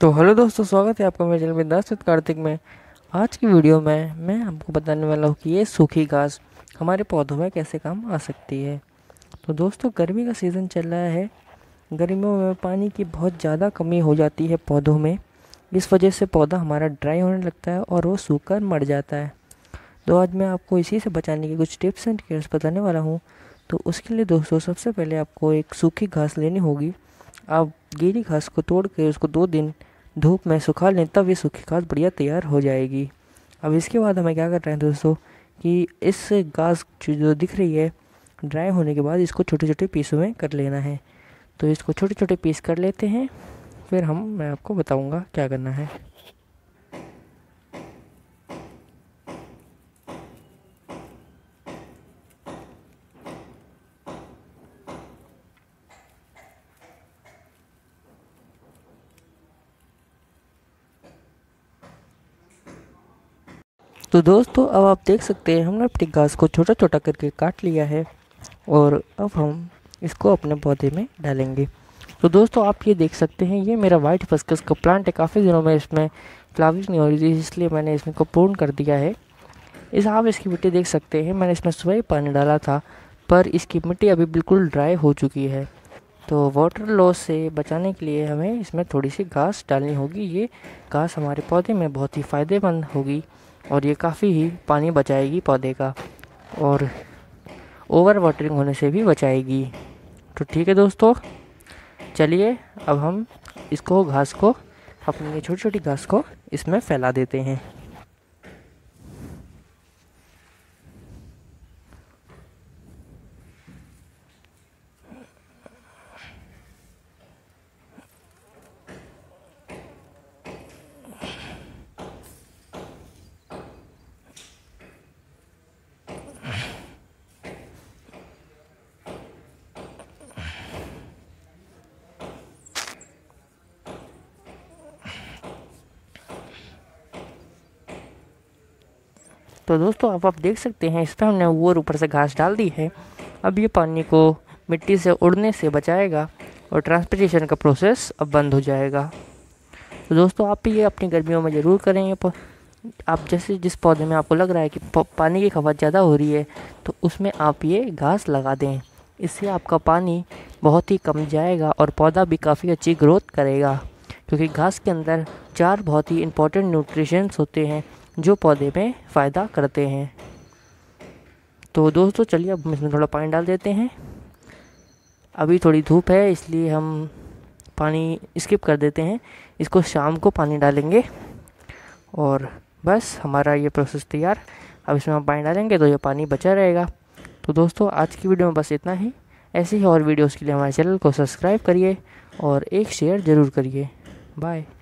तो हेलो दोस्तों स्वागत है आपका मेरे चैनल में दस कार्तिक में आज की वीडियो में मैं आपको बताने वाला हूँ कि ये सूखी घास हमारे पौधों में कैसे काम आ सकती है तो दोस्तों गर्मी का सीज़न चल रहा है गर्मियों में पानी की बहुत ज़्यादा कमी हो जाती है पौधों में इस वजह से पौधा हमारा ड्राई होने लगता है और वो सूख कर मर जाता है तो आज मैं आपको इसी से बचाने की कुछ टिप्स एंड केयर्स बताने वाला हूँ तो उसके लिए दोस्तों सबसे पहले आपको एक सूखी घास लेनी होगी आप गीली घास को तोड़ के उसको दो दिन धूप में सुखा लें तब ये सूखी घास बढ़िया तैयार हो जाएगी अब इसके बाद हमें क्या कर रहे हैं दोस्तों कि इस घास जो दिख रही है ड्राई होने के बाद इसको छोटे छोटे पीसों में कर लेना है तो इसको छोटे छोटे पीस कर लेते हैं फिर हम मैं आपको बताऊंगा क्या करना है तो दोस्तों अब आप देख सकते हैं हमने अपनी घास को छोटा छोटा करके काट लिया है और अब हम इसको अपने पौधे में डालेंगे तो दोस्तों आप ये देख सकते हैं ये मेरा वाइट फसकस का प्लांट है काफ़ी दिनों में इसमें फ्लावरिंग नहीं हो रही थी इसलिए मैंने इसमें को पूर्ण कर दिया है इस आप इसकी मिट्टी देख सकते हैं मैंने इसमें सुबह ही पानी डाला था पर इसकी मिट्टी अभी बिल्कुल ड्राई हो चुकी है तो वाटर लॉस से बचाने के लिए हमें इसमें थोड़ी सी घास डालनी होगी ये घास हमारे पौधे में बहुत ही फ़ायदेमंद होगी और ये काफ़ी ही पानी बचाएगी पौधे का और ओवर वाटरिंग होने से भी बचाएगी तो ठीक है दोस्तों चलिए अब हम इसको घास को अपनी छोटी छोटी घास को इसमें फैला देते हैं तो दोस्तों अब आप देख सकते हैं इस पर हमने ऊपर ऊपर से घास डाल दी है अब ये पानी को मिट्टी से उड़ने से बचाएगा और ट्रांसपोर्टेशन का प्रोसेस अब बंद हो जाएगा तो दोस्तों आप भी ये अपनी गर्मियों में ज़रूर करें ये आप जैसे जिस पौधे में आपको लग रहा है कि पानी की खपत ज़्यादा हो रही है तो उसमें आप ये घास लगा दें इससे आपका पानी बहुत ही कम जाएगा और पौधा भी काफ़ी अच्छी ग्रोथ करेगा क्योंकि घास के अंदर चार बहुत ही इंपॉर्टेंट न्यूट्रिशंस होते हैं जो पौधे में फ़ायदा करते हैं तो दोस्तों चलिए अब इसमें थोड़ा पानी डाल देते हैं अभी थोड़ी धूप है इसलिए हम पानी स्किप कर देते हैं इसको शाम को पानी डालेंगे और बस हमारा ये प्रोसेस तैयार अब इसमें हम पानी डालेंगे तो ये पानी बचा रहेगा तो दोस्तों आज की वीडियो में बस इतना ही ऐसे ही और वीडियोस के लिए हमारे चैनल को सब्सक्राइब करिए और एक शेयर ज़रूर करिए बाय